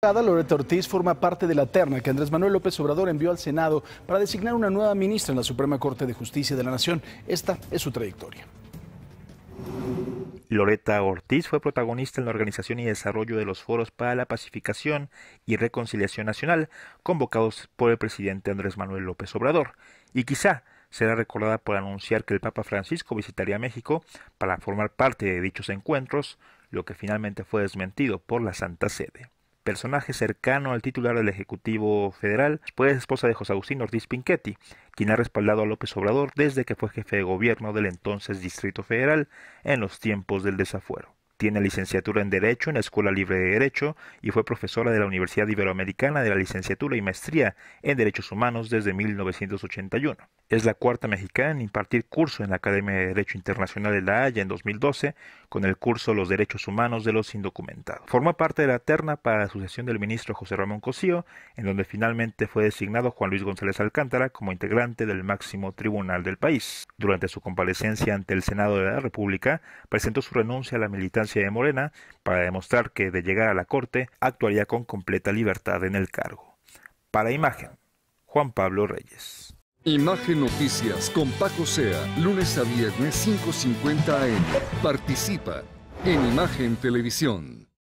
Loreta Ortiz forma parte de la terna que Andrés Manuel López Obrador envió al Senado para designar una nueva ministra en la Suprema Corte de Justicia de la Nación. Esta es su trayectoria. Loreta Ortiz fue protagonista en la organización y desarrollo de los foros para la pacificación y reconciliación nacional convocados por el presidente Andrés Manuel López Obrador, y quizá será recordada por anunciar que el Papa Francisco visitaría México para formar parte de dichos encuentros, lo que finalmente fue desmentido por la Santa Sede personaje cercano al titular del Ejecutivo Federal, pues esposa de José Agustín Ortiz Pinchetti, quien ha respaldado a López Obrador desde que fue jefe de gobierno del entonces Distrito Federal en los tiempos del desafuero. Tiene licenciatura en Derecho en la Escuela Libre de Derecho y fue profesora de la Universidad Iberoamericana de la Licenciatura y Maestría en Derechos Humanos desde 1981. Es la cuarta mexicana en impartir curso en la Academia de Derecho Internacional de La Haya en 2012 con el curso Los Derechos Humanos de los Indocumentados. Formó parte de la terna para la sucesión del ministro José Ramón Cosío, en donde finalmente fue designado Juan Luis González Alcántara como integrante del máximo tribunal del país. Durante su comparecencia ante el Senado de la República, presentó su renuncia a la militancia de Morena para demostrar que, de llegar a la Corte, actuaría con completa libertad en el cargo. Para Imagen, Juan Pablo Reyes. Imagen Noticias con Paco Sea, lunes a viernes 5.50 am. Participa en Imagen Televisión.